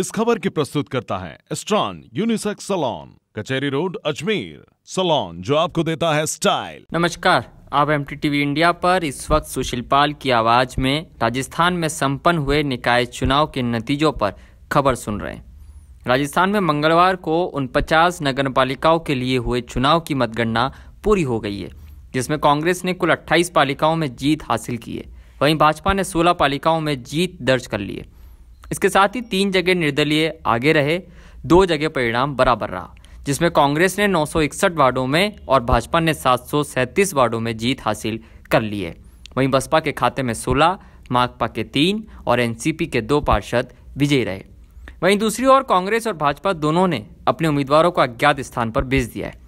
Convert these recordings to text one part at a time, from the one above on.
इस खबर की प्रस्तुत करता है Astron unisex salon Kacheri road Ajmer salon जो आपको देता है स्टाइल नमस्कार आप एम इंडिया पर इस वक्त सुशील पाल की आवाज में राजस्थान में संपन्न हुए निकाय चुनाव के नतीजों पर खबर सुन रहे हैं राजस्थान में मंगलवार को उन पचास नगर पालिकाओं के लिए हुए चुनाव की मतगणना पूरी हो गई है जिसमें कांग्रेस ने कुल अट्ठाईस पालिकाओं में जीत हासिल की है वहीं भाजपा ने सोलह पालिकाओं में जीत दर्ज कर ली है इसके साथ ही तीन जगह निर्दलीय आगे रहे दो जगह परिणाम बराबर रहा जिसमें कांग्रेस ने 961 वार्डों में और भाजपा ने सात वार्डों में जीत हासिल कर ली है वहीं बसपा के खाते में 16, माकपा के तीन और एनसीपी के दो पार्षद विजयी रहे वहीं दूसरी ओर कांग्रेस और भाजपा दोनों ने अपने उम्मीदवारों को अज्ञात स्थान पर भेज दिया है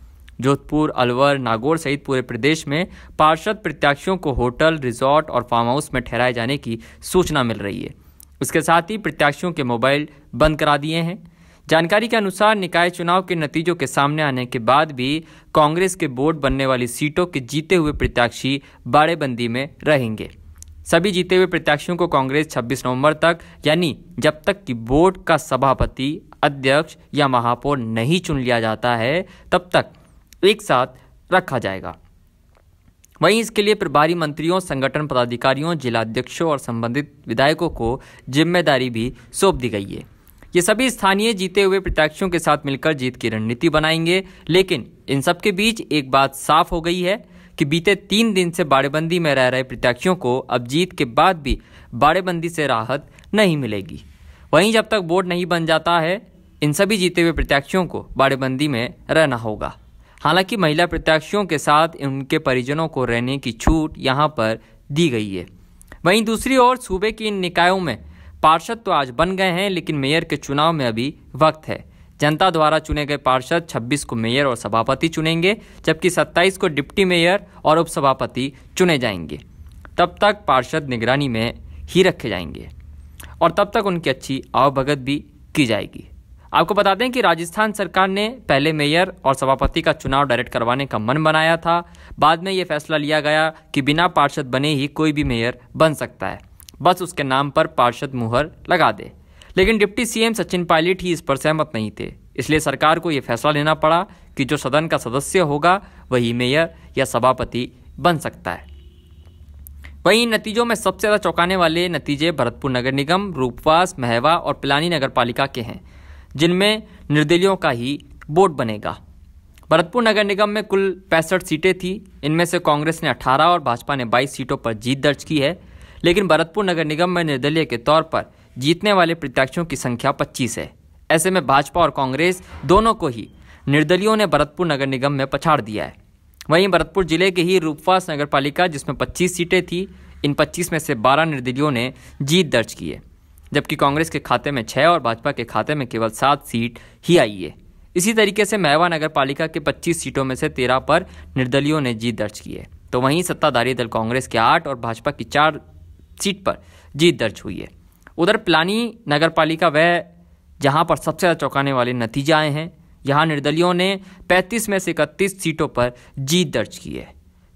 जोधपुर अलवर नागौर सहित पूरे प्रदेश में पार्षद प्रत्याशियों को होटल रिजॉर्ट और फार्म हाउस में ठहराए जाने की सूचना मिल रही है उसके साथ ही प्रत्याशियों के मोबाइल बंद करा दिए हैं जानकारी के अनुसार निकाय चुनाव के नतीजों के सामने आने के बाद भी कांग्रेस के बोर्ड बनने वाली सीटों के जीते हुए प्रत्याशी बाड़ेबंदी में रहेंगे सभी जीते हुए प्रत्याशियों को कांग्रेस 26 नवंबर तक यानी जब तक कि बोर्ड का सभापति अध्यक्ष या महापौर नहीं चुन लिया जाता है तब तक एक साथ रखा जाएगा वहीं इसके लिए प्रभारी मंत्रियों संगठन पदाधिकारियों जिलाध्यक्षों और संबंधित विधायकों को जिम्मेदारी भी सौंप दी गई है ये सभी स्थानीय जीते हुए प्रत्याशियों के साथ मिलकर जीत की रणनीति बनाएंगे लेकिन इन सबके बीच एक बात साफ हो गई है कि बीते तीन दिन से बाड़ेबंदी में रह रहे प्रत्याशियों को अब जीत के बाद भी बाड़ेबंदी से राहत नहीं मिलेगी वहीं जब तक बोर्ड नहीं बन जाता है इन सभी जीते हुए प्रत्याशियों को बाड़ेबंदी में रहना होगा हालांकि महिला प्रत्याशियों के साथ उनके परिजनों को रहने की छूट यहाँ पर दी गई है वहीं दूसरी ओर सूबे की इन निकायों में पार्षद तो आज बन गए हैं लेकिन मेयर के चुनाव में अभी वक्त है जनता द्वारा चुने गए पार्षद 26 को मेयर और सभापति चुनेंगे जबकि 27 को डिप्टी मेयर और उपसभापति चुने जाएंगे तब तक पार्षद निगरानी में ही रखे जाएंगे और तब तक उनकी अच्छी आवभगत भी की जाएगी आपको बता दें कि राजस्थान सरकार ने पहले मेयर और सभापति का चुनाव डायरेक्ट करवाने का मन बनाया था बाद में ये फैसला लिया गया कि बिना पार्षद बने ही कोई भी मेयर बन सकता है बस उसके नाम पर पार्षद मुहर लगा दे लेकिन डिप्टी सीएम सचिन पायलट ही इस पर सहमत नहीं थे इसलिए सरकार को ये फैसला लेना पड़ा कि जो सदन का सदस्य होगा वही मेयर या सभापति बन सकता है वहीं इन नतीजों में सबसे ज़्यादा चौंकाने वाले नतीजे भरतपुर नगर निगम रूपवास महवा और पिलानी नगर पालिका के हैं जिनमें निर्दलीयों का ही वोट बनेगा भरतपुर नगर निगम में कुल पैंसठ सीटें थीं इनमें से कांग्रेस ने 18 और भाजपा ने 22 सीटों पर जीत दर्ज की है लेकिन भरतपुर नगर निगम में निर्दलीय के तौर पर जीतने वाले प्रत्याशियों की संख्या 25 है ऐसे में भाजपा और कांग्रेस दोनों को ही निर्दलियों ने भरतपुर नगर निगम में पछाड़ दिया है वहीं भरतपुर जिले के ही रूपवास नगर पालिका जिसमें 25 सीटें थी इन 25 में से 12 निर्दलियों ने जीत दर्ज की है जबकि कांग्रेस के खाते में छः और भाजपा के खाते में केवल सात सीट ही आई है इसी तरीके से महवा नगर पालिका के 25 सीटों में से 13 पर निर्दलियों ने जीत दर्ज की है तो वहीं सत्ताधारी दल कांग्रेस के आठ और भाजपा की चार सीट पर जीत दर्ज हुई है उधर प्लानी नगर पालिका वह जहाँ पर सबसे ज़्यादा चौंकाने वाले नतीजे आए हैं यहाँ निर्दलियों ने 35 में से इकतीस सीटों पर जीत दर्ज की है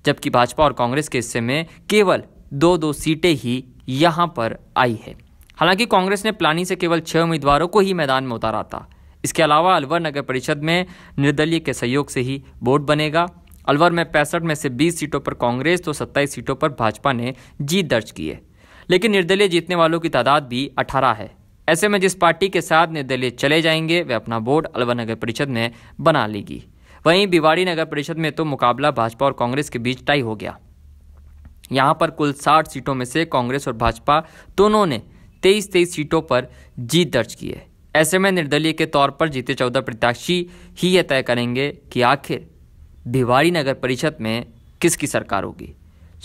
जबकि भाजपा और कांग्रेस के हिस्से में केवल दो दो सीटें ही यहाँ पर आई है हालांकि कांग्रेस ने प्लानी से केवल छः उम्मीदवारों को ही मैदान में उतारा था इसके अलावा अलवर नगर परिषद में निर्दलीय के सहयोग से ही बोर्ड बनेगा अलवर में पैंसठ में से 20 सीटों पर कांग्रेस तो 27 सीटों पर भाजपा ने जीत दर्ज की है लेकिन निर्दलीय जीतने वालों की तादाद भी 18 है ऐसे में जिस पार्टी के साथ निर्दलीय चले जाएंगे वे अपना बोर्ड अलवर नगर परिषद में बना लेगी वहीं भिवाड़ी नगर परिषद में तो मुकाबला भाजपा और कांग्रेस के बीच टाई हो गया यहाँ पर कुल साठ सीटों में से कांग्रेस और भाजपा दोनों ने तेईस तेईस सीटों पर जीत दर्ज की है ऐसे में निर्दलीय के तौर पर जीते चौदह प्रत्याशी ही यह तय करेंगे कि आखिर भिवाड़ी नगर परिषद में किसकी सरकार होगी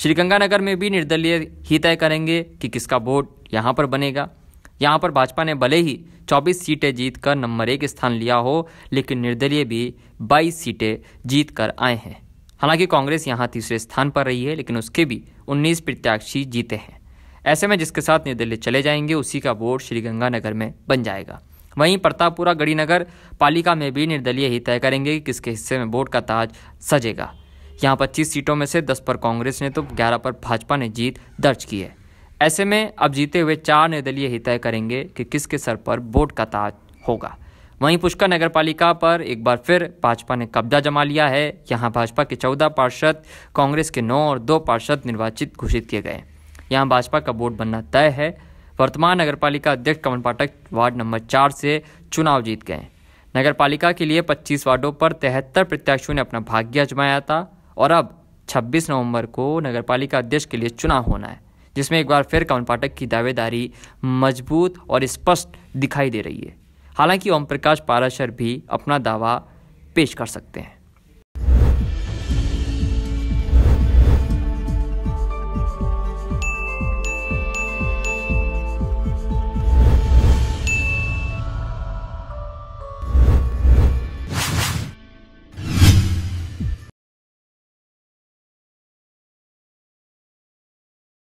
श्रीगंगानगर में भी निर्दलीय ही तय करेंगे कि किसका वोट यहाँ पर बनेगा यहाँ पर भाजपा ने भले ही 24 सीटें जीतकर नंबर एक स्थान लिया हो लेकिन निर्दलीय भी 22 सीटें जीतकर आए हैं हालांकि कांग्रेस यहाँ तीसरे स्थान पर रही है लेकिन उसके भी 19 प्रत्याशी जीते हैं ऐसे में जिसके साथ नई दिल्ली चले जाएंगे उसी का वोट श्रीगंगानगर में बन जाएगा वहीं प्रतापपुरा गढ़ीनगर पालिका में भी निर्दलीय ही तय करेंगे कि किसके हिस्से में वोट का ताज सजेगा यहाँ पच्चीस सीटों में से 10 पर कांग्रेस ने तो 11 पर भाजपा ने जीत दर्ज की है ऐसे में अब जीते हुए चार निर्दलीय ही तय करेंगे कि किसके सर पर वोट का ताज होगा वहीं पुष्कर नगर पालिका पर एक बार फिर भाजपा ने कब्जा जमा लिया है यहाँ भाजपा के चौदह पार्षद कांग्रेस के नौ और दो पार्षद निर्वाचित घोषित किए गए यहाँ भाजपा का बोर्ड बनना तय है वर्तमान नगर पालिका अध्यक्ष कमल पाठक वार्ड नंबर चार से चुनाव जीत गए नगर पालिका के लिए 25 वार्डों पर तिहत्तर प्रत्याशियों ने अपना भाग्य अजमाया था और अब 26 नवंबर को नगर पालिका अध्यक्ष के लिए चुनाव होना है जिसमें एक बार फिर कमल पाठक की दावेदारी मजबूत और स्पष्ट दिखाई दे रही है हालांकि ओम प्रकाश पाराशर भी अपना दावा पेश कर सकते हैं